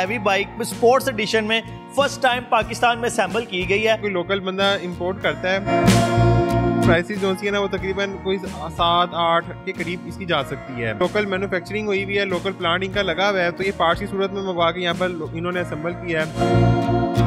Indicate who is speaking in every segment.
Speaker 1: Heavy bike sports edition में first time Pakistan में sample की गई है कोई लोकल बंदा इंपोर्ट करता है
Speaker 2: प्राइसेस जो है ना वो तकरीबन कोई सात आठ के करीब इसकी जा सकती है लोकल मैन्युफैक्चरिंग हुई हुई है लोकल प्लांट इनका लगा हुआ है तो ये पार्ट की सूरत में मंगवा के यहाँ पर इन्होंने असम्बल किया है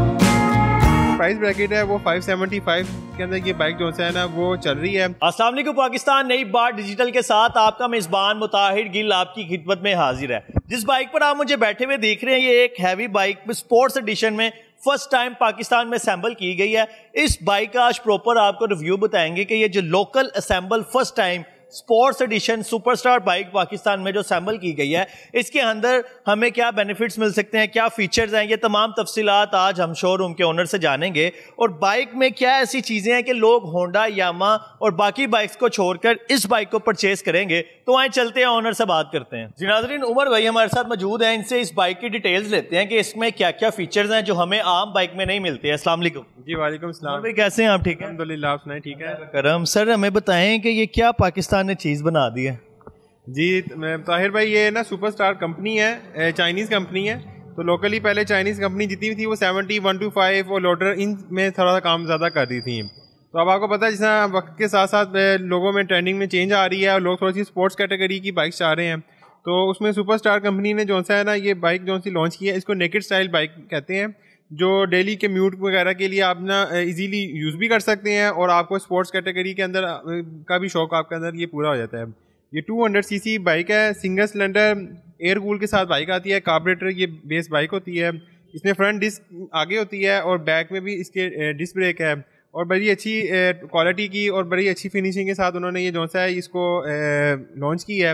Speaker 2: प्राइस ब्रैकेट है वो 575 के अंदर ये बाइक जो
Speaker 1: है ना वो चल रही है असला पाकिस्तान नई बार डिजिटल के साथ आपका मेजबान मुताहिर गिल आपकी खिदमत में हाजिर है जिस बाइक पर आप मुझे बैठे हुए देख रहे हैं ये एक हैवी बाइक स्पोर्ट्स एडिशन में फर्स्ट टाइम पाकिस्तान में असेंबल की गई है इस बाइक का आज प्रॉपर आपको रिव्यू बताएंगे कि ये जो local assemble first time sports edition superstar bike Pakistan में जो सैम्बल की गई है इसके अंदर हमें क्या बेनिफिट्स मिल सकते हैं क्या फीचर्स हैं ये तमाम तफसीत आज हम शोरूम के ओनर से जानेंगे और बाइक में क्या ऐसी चीज़ें हैं कि लोग होंडा यामा और बाकी बाइक्स को छोड़कर इस बाइक को परचेज करेंगे तो आए चलते हैं ओनर से बात करते हैं जिनाजरीन उमर भाई हमारे साथ मौजूद हैं इनसे इस बाइक की डिटेल्स लेते हैं कि इसमें क्या क्या फीचर्स हैं जो हमें आम बाइक में नहीं मिलते हैं असला जी वालेकुम कैसे हैं आप ठीक है आप ठीक है करम सर हमें बताएं कि ये क्या पाकिस्तान पाकिस्तान ने चीज़ बना दी है
Speaker 2: जी ताहिर भाई ये ना सुपरस्टार कंपनी है चाइनीज़ कंपनी है तो लोकली पहले चाइनीज़ कंपनी जितनी भी थी वो सेवेंटी वन टू फाइव और लोटर इन में थोड़ा सा काम ज़्यादा कर रही थी तो अब आपको पता है जिस वक्त के साथ साथ लोगों में ट्रेंडिंग में चेंज आ रही है और लोग थोड़ी सी स्पोर्ट्स कैटेगरी की बाइक चाह रहे हैं तो उसमें सुपरस्टार कंपनी ने जो सा है ना ये बाइक जो सी लॉन्च की है इसको नेकेड स्टाइल बाइक कहते हैं जो डेली के म्यूट वगैरह के लिए आप ना इजीली यूज़ भी कर सकते हैं और आपको स्पोर्ट्स कैटेगरी के अंदर का भी शौक आपके अंदर ये पूरा हो जाता है ये 200 सीसी बाइक है सिंगल सिलेंडर एयर कूल के साथ बाइक आती है कार्बोरेटर ये बेस बाइक होती है इसमें फ्रंट डिस्क आगे होती है और बैक में भी इसके डिस्क ब्रेक है और बड़ी अच्छी क्वालिटी की और बड़ी अच्छी फिनिशिंग के साथ उन्होंने ये जो है इसको लॉन्च की है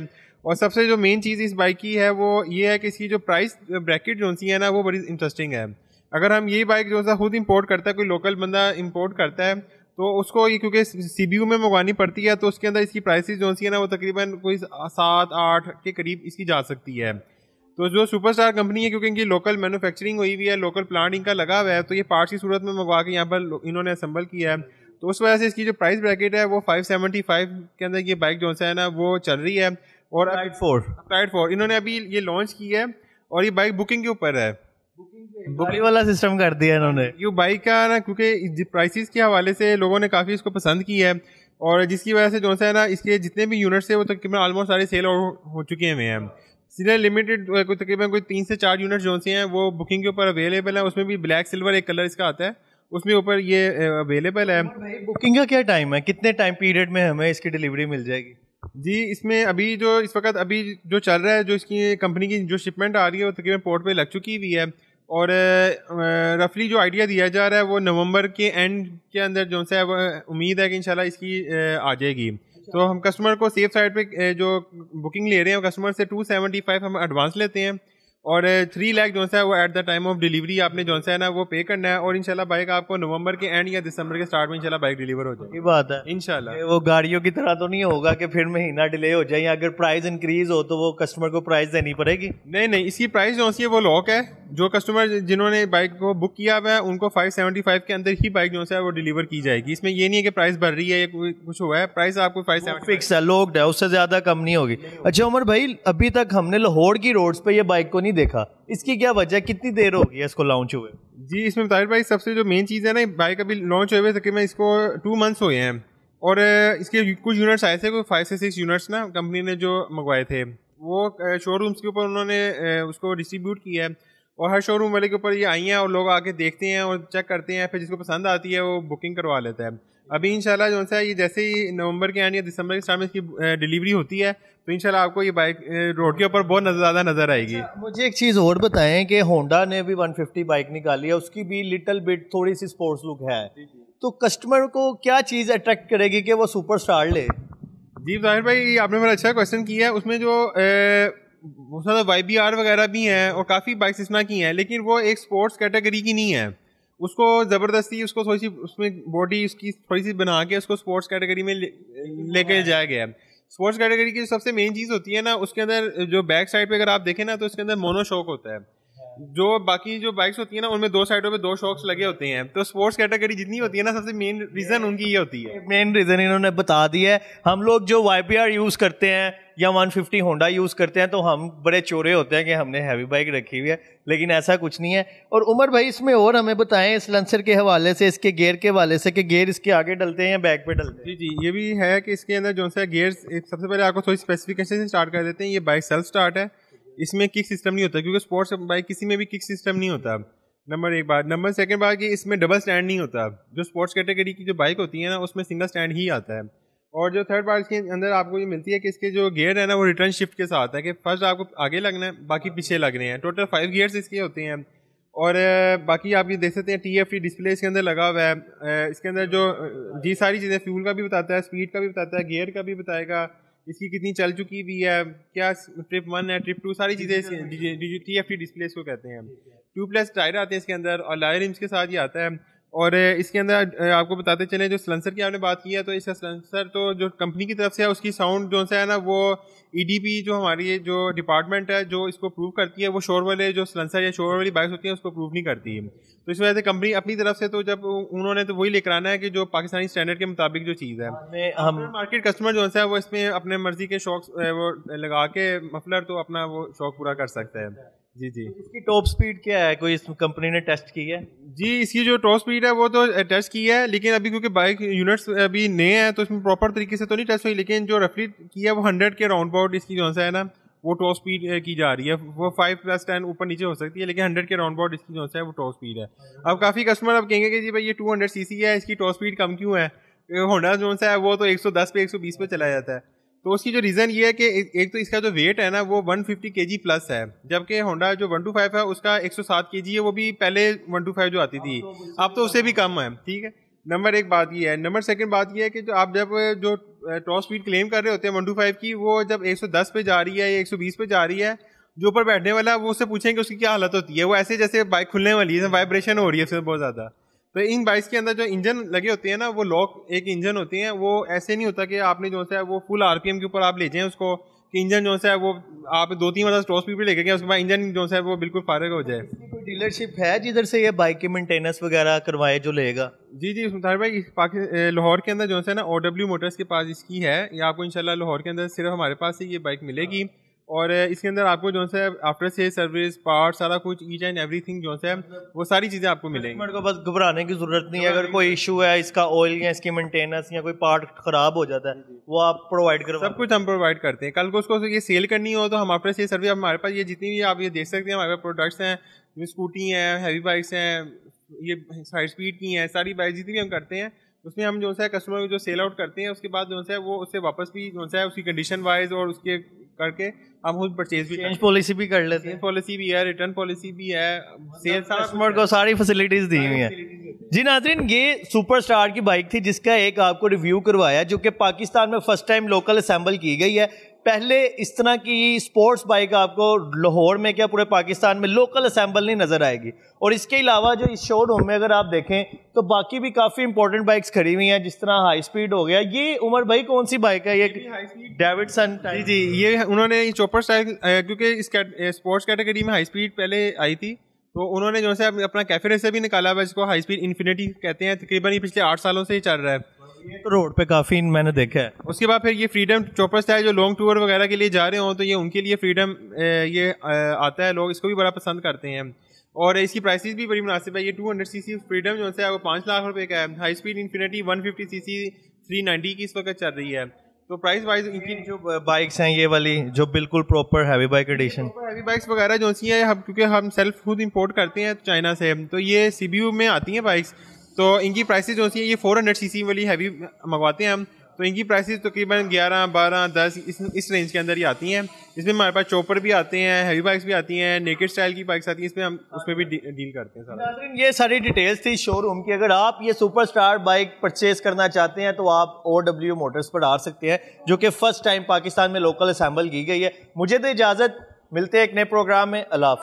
Speaker 2: और सबसे जो मेन चीज़ इस बाइक की है वो ये है कि इसकी जो प्राइस ब्रैकेट जो सी है ना वो बड़ी इंटरेस्टिंग है अगर हम ये बाइक जो है खुद इम्पोर्ट करता है कोई लोकल बंदा इम्पोर्ट करता है तो उसको ये क्योंकि सी बी यू में मंगवानी पड़ती है तो उसके अंदर इसकी प्राइसेस जो सी है ना वो तकरीबन कोई सात आठ के करीब इसकी जा सकती है तो जो सुपर स्टार कंपनी है क्योंकि इनकी लोकल मैन्युफैक्चरिंग हुई हुई है लोकल प्लांट इनका लगा हुआ है तो ये पार्ट्स की सूरत में मंगवा के यहाँ पर इन्होंने असम्बल किया है तो उस वजह से इसकी जो प्राइस ब्रैकेट है वो फाइव सेवेंटी फ़ाइव के अंदर ये बाइक जो है ना वो चल रही है और प्राइड फोर प्राइड फोर इन्होंने अभी ये लॉन्च की है और ये बाइक बुकिंग के ऊपर है बुकिंग वाला सिस्टम कर दिया इन्होंने यू बाइक का ना क्योंकि प्राइसेस के हवाले से लोगों ने काफ़ी इसको पसंद की है और जिसकी वजह से जो है ना इसके जितने भी यूनिट्स है वो तकरीबन ऑलमोस्ट सारे सेल हो चुके हुए हैं सीधे लिमिटेड कोई तकरीबन कोई तीन से चार यूनिट जो से हैं वो बुकिंग के ऊपर अवेलेबल है उसमें भी ब्लैक सिल्वर एक कलर इसका आता है उसमें ऊपर ये अवेलेबल है बुकिंग का क्या टाइम है कितने टाइम पीरियड में हमें इसकी डिलीवरी मिल जाएगी जी इसमें अभी जो इस वक्त अभी जो चल रहा है जो इसकी कंपनी की जो शिपमेंट आ रही है वो तकरीबन पोर्ट पे लग चुकी हुई है और रफली जो आइडिया दिया जा रहा है वो नवंबर के एंड के अंदर जो है उम्मीद है कि इंशाल्लाह इसकी आ जाएगी अच्छा। तो हम कस्टमर को सेफ साइड पे जो बुकिंग ले रहे हैं कस्टमर से टू सेवेंटी फाइव हम एडवांस लेते हैं और थ्री uh, लाख जो है वो at the time of delivery आपने जो है ना वो पे करना है और इनशाला बाइक आपको नवंबर के एंड या दिसंबर के स्टार्ट में इनशाला बाइक डिलीवर हो जाएगी
Speaker 1: बात है इनशाला वो गाड़ियों की तरह तो नहीं होगा कि फिर महीना डिले हो जाए अगर प्राइस इंक्रीज हो तो
Speaker 2: वो कस्टमर को प्राइस देनी पड़ेगी नहीं नहीं इसकी प्राइस जो है वो लॉक है जो कस्टमर जिन्होंने बाइक को बुक किया हुआ है उनको फाइव के अंदर ही बाइक जो है वो डिलीवर की जाएगी इसमें ये नहीं है कि प्राइस बढ़ रही है या कुछ हुआ है प्राइस आपको फाइव फिक्स है लॉक्ड है उससे ज्यादा कम नहीं होगी अच्छा उमर भाई
Speaker 1: अभी तक हमने लाहौर की रोड पे ये बाइक को नहीं नहीं देखा इसकी क्या वजह कितनी देर हो गई है इसको लॉन्च
Speaker 2: हुए जी इसमें ताहिर भाई सबसे जो मेन चीज़ है ना बाइक अभी लॉन्च हुए तकरीबन इसको टू मंथ्स हुए हैं और इसके कुछ यूनिट्स आए थे कोई फाइव से सिक्स यूनिट्स ना कंपनी ने जो मंगवाए थे वो शोरूम्स के ऊपर उन्होंने उसको डिस्ट्रीब्यूट किया है और हर शोरूम वाले के ऊपर ये आई हैं और लोग आके देखते हैं और चेक करते हैं फिर जिसको पसंद आती है वो बुकिंग करवा लेता है अभी इनशाला जो है ये जैसे ही नवंबर के एंड या दिसंबर के स्टार्ट में इसकी डिलीवरी होती है तो इनशाला आपको ये बाइक रोड के ऊपर बहुत ज़्यादा नज़र आएगी अच्छा,
Speaker 1: मुझे एक चीज़ और बताएं कि होंडा ने भी 150 बाइक निकाली है उसकी भी लिटल बिट थोड़ी सी स्पोर्ट्स लुक है तो कस्टमर को क्या चीज़ अट्रैक्ट
Speaker 2: करेगी कि वो सुपर स्टार ले जी जाहिर भाई आपने मेरा अच्छा क्वेश्चन किया है उसमें जो बहुत ज़्यादा वाई बी आर वगैरह भी हैं और काफ़ी बाइक्स इस तरह की हैं लेकिन वो एक स्पोर्ट्स कैटेगरी की नहीं है उसको ज़बरदस्ती उसको थोड़ी सी उसमें बॉडी उसकी थोड़ी सी बना के उसको स्पोर्ट्स कैटेगरी में लेके ले हाँ। जाया गया है स्पोर्ट्स कैटेगरी की सबसे मेन चीज़ होती है ना उसके अंदर जो बैक साइड पे अगर आप देखें ना तो उसके अंदर मोनो शॉक होता है जो बाकी जो बाइक्स होती है ना उनमें दो साइडों पे दो शॉक्स लगे होते हैं तो स्पोर्ट्स कैटेगरी जितनी होती है ना सबसे मेन रीजन उनकी ये होती है
Speaker 1: मेन रीजन इन्होंने बता दिया है हम लोग जो वाई यूज करते हैं या 150 होंडा यूज करते हैं तो हम बड़े चोरे होते हैं कि हमने हैवी बाइक रखी हुई है लेकिन ऐसा कुछ नहीं है और उमर भाई इसमें और हमें बताएं इस लंसर के हवाले से इसके गेयर के हवाले से कि गेयर इसके आगे डलते हैं या बैक पे
Speaker 2: डलते हैं जी जी ये भी है कि इसके अंदर जो सा गेयर सबसे पहले आपको थोड़ी स्पेसिफिकेशन से स्टार्ट कर देते हैं ये बाइक सेल्फ स्टार्ट है इसमें किक सिस्टम नहीं होता क्योंकि स्पोर्ट्स बाइक किसी में भी किक सिस्टम नहीं होता नंबर एक बात नंबर सेकंड बात कि इसमें डबल स्टैंड नहीं होता जो स्पोर्ट्स कैटेगरी की जो बाइक होती है ना उसमें सिंगल स्टैंड ही आता है और जो थर्ड पार्ट के अंदर आपको ये मिलती है कि इसके जो गियर है ना वो रिटर्न शिफ्ट के साथ है कि फर्स्ट आपको आगे लगना है बाकी पीछे लग रहे हैं टोटल फाइव गियर्स इसके होते हैं और बाकी आप ये देख सकते हैं टी एफ टी डिस्प्ले इसके अंदर लगा हुआ है इसके अंदर जो जी सारी चीज़ें फ्यूल का भी बताता है स्पीड का भी बताता है गियर का भी बताएगा इसकी कितनी चल चुकी भी है क्या ट्रिप वन है ट्रिप टू सारी चीज़ें टी एफ टी डिस्प्लेस कहते हैं टू प्लस टायर आते हैं इसके अंदर और लायर रिम्स के साथ ये आता है और इसके अंदर आपको बताते चले जो सलेंसर की आपने बात की है तो इसका सलेंसर तो जो कंपनी की तरफ से है उसकी साउंड जो सा है ना वो ईडीपी e जो हमारी जो डिपार्टमेंट है जो इसको प्रूव करती है वो शोर वाले जो सलेंसर या शोर वाली बाइक्स होती हैं उसको प्रूव नहीं करती है तो इस वजह से कंपनी अपनी तरफ से तो जब उन्होंने तो वही लेकर आना है कि जो पाकिस्तानी स्टैंडर्ड के मुताबिक जो चीज़ है हम मार्केट कस्टमर जो है वो इसमें अपने मर्जी के शौक वो लगा के मफलर तो अपना वो शौक पूरा कर सकते हैं जी जी तो इसकी टॉप स्पीड क्या है कोई इस कंपनी ने टेस्ट की है जी इसकी जो टॉप स्पीड है वो तो टेस्ट की है लेकिन अभी क्योंकि बाइक यूनिट्स अभी नए हैं तो इसमें प्रॉपर तरीके से तो नहीं टेस्ट हुई लेकिन जो रफली की है वो हंड्रेड के राउंड अबाउट इसकी जो है ना वो टॉप स्पीड की जा रही है वो फाइव प्लस टेन ऊपर नीचे हो सकती है लेकिन हंड्रेड के राउंड अबाउट इसकी जो है वो टॉप स्पीड है अब काफ़ी कस्टमर अब कहेंगे कि जी भाई ये टू हंड्रेड सी है इसकी टॉप स्पीड कम क्यों है होंडा जो है वो तो एक सौ दस पे एक सौ बीस पे चला जाता है तो उसकी जो रीज़न ये है कि एक तो इसका जो वेट है ना वो 150 फिफ्टी प्लस है जबकि होंडा जो 125 है उसका 107 केजी है वो भी पहले 125 जो आती थी अब तो, तो उससे भी कम है ठीक है नंबर एक बात ये है नंबर सेकंड बात ये है कि जो आप जब जो टॉप स्पीड क्लेम कर रहे होते हैं 125 की वो जब 110 पे जा रही है या एक पे जा रही है जो ऊपर बैठने वाला वो उससे पूछेंगे उसकी क्या हालत होती है वो ऐसे जैसे बाइक खुलने वाली है वाइब्रेशन हो रही है उसमें बहुत ज़्यादा तो इन बाइक्स के अंदर जो इंजन लगे होते हैं ना वो लॉक एक इंजन होती है वो ऐसे नहीं होता कि आपने जो है वो फुल आरपीएम के ऊपर आप ले जाएँ उसको कि इंजन जो है वो आप दो तीन मतलब टॉप स्पीड लेके गए उसके बाद इंजन जो है वो बिल्कुल फारग हो जाए कोई
Speaker 1: डीलरशिप है जिधर से
Speaker 2: ये बाइक की मेंटेनेंस वगैरह करवाए जो लेगा जी जी मुतार भाई लाहौर के अंदर जो है ना ओ मोटर्स के पास इसकी है ये आपको इंशाल्लाह लाहौर के अंदर सिर्फ हमारे पास ही ये बाइक मिलेगी और इसके अंदर आपको जो है आफ्टर से सर्विस पार्ट सारा कुछ ईच एंड एवरी थिंग जो है वो सारी चीज़ें आपको मिलेंगी को बस घबराने की ज़रूरत नहीं है अगर कोई इशू है इसका
Speaker 1: ऑयल या इसकी मेंटेनेंस या कोई
Speaker 2: पार्ट ख़राब हो जाता है वो आप प्रोवाइड करो सब कुछ हम प्रोवाइड करते हैं कल को उसको ये सेल करनी हो तो हम आफ्टर से सर्विस हमारे पास ये जितनी भी आप ये देख सकते हैं हमारे पास प्रोडक्ट्स हैं स्कूटी हैं हैवी बाइक्स हैं ये हाई स्पीड की हैं सारी बाइक जितनी भी हम करते हैं उसमें हम जो है कस्टमर को जो सेल आउट करते हैं उसके बाद जो है वो उससे वापस भी जो है उसकी कंडीशन वाइज और उसके करके हम खुद परचेज भी चेंज पॉलिसी भी कर लेते हैं पॉलिसी भी है रिटर्न पॉलिसी भी है सेल्स कस्टमर
Speaker 1: को सारी फैसिलिटीज दी हुई है जी नाजरीन ये सुपरस्टार की बाइक थी जिसका एक आपको रिव्यू करवाया जो कि पाकिस्तान में फर्स्ट टाइम लोकल असेंबल की गई है पहले इस तरह की स्पोर्ट्स बाइक आपको लाहौर में क्या पूरे पाकिस्तान में लोकल असेंबल नहीं नज़र आएगी और इसके अलावा जो इस शोरूम में अगर आप देखें तो बाकी भी काफ़ी इंपॉर्टेंट बाइक्स खड़ी हुई हैं जिस तरह हाई स्पीड हो
Speaker 2: गया ये उमर भाई कौन सी बाइक है ये डेविडसन जी जी ये उन्होंने चोपर स्टाइल क्योंकि इस स्पोर्ट्स कैटेगरी में हाई स्पीड पहले आई थी तो उन्होंने जो है अपना कैफे रेसर भी निकाला हुआ जिसको हाई स्पीड इन्फिनिटी कहते हैं तकरीबन ये पिछले आठ सालों से ही चल रहा है ये तो रोड
Speaker 1: पे काफ़ी मैंने देखा है
Speaker 2: उसके बाद फिर ये फ्रीडम चोपर स्टाइल जो लॉन्ग टूर वगैरह के लिए जा रहे हो तो ये उनके लिए फ्रीडम ये आता है लोग इसको भी बड़ा पसंद करते हैं और इसकी प्राइसेस भी बड़ी मुनासिब है ये two hundred C C freedom जो है वो पाँच लाख रुपये का है high speed infinity one fifty C C three ninety की इस वक्त चल रही है तो प्राइस वाइज इनकी जो बाइक्स
Speaker 1: हैं ये वाली जो बिल्कुल proper heavy bike edition
Speaker 2: heavy bikes वगैरह जो सी हैं हम क्योंकि हम सेल्फ खुद इम्पोर्ट करते हैं चाइना से तो ये सी में आती हैं बाइक्स तो इनकी प्राइस जो सी हैं ये फोर हंड्रेड सी सी वाली हैवी मंगवाते हैं हम तो इनकी प्राइसेस तो तकरीबन ग्यारह बारह दस इस, इस रेंज के अंदर ही आती हैं इसमें हमारे पास चॉपर भी आते हैं हैवी बाइक्स भी आती हैं नेकेड स्टाइल की बाइक्स आती हैं इसमें हम उसमें भी डील करते हैं सारा
Speaker 1: ये सारी डिटेल्स थी शोरूम की अगर आप ये सुपर स्टार बाइक परचेज करना चाहते हैं तो आप ओ डब्ल्यू मोटर्स पर आ सकते हैं जो कि फर्स्ट टाइम पाकिस्तान में लोकल असम्बल की गई है मुझे तो इजाज़त मिलते हैं एक नए प्रोग्राम में अला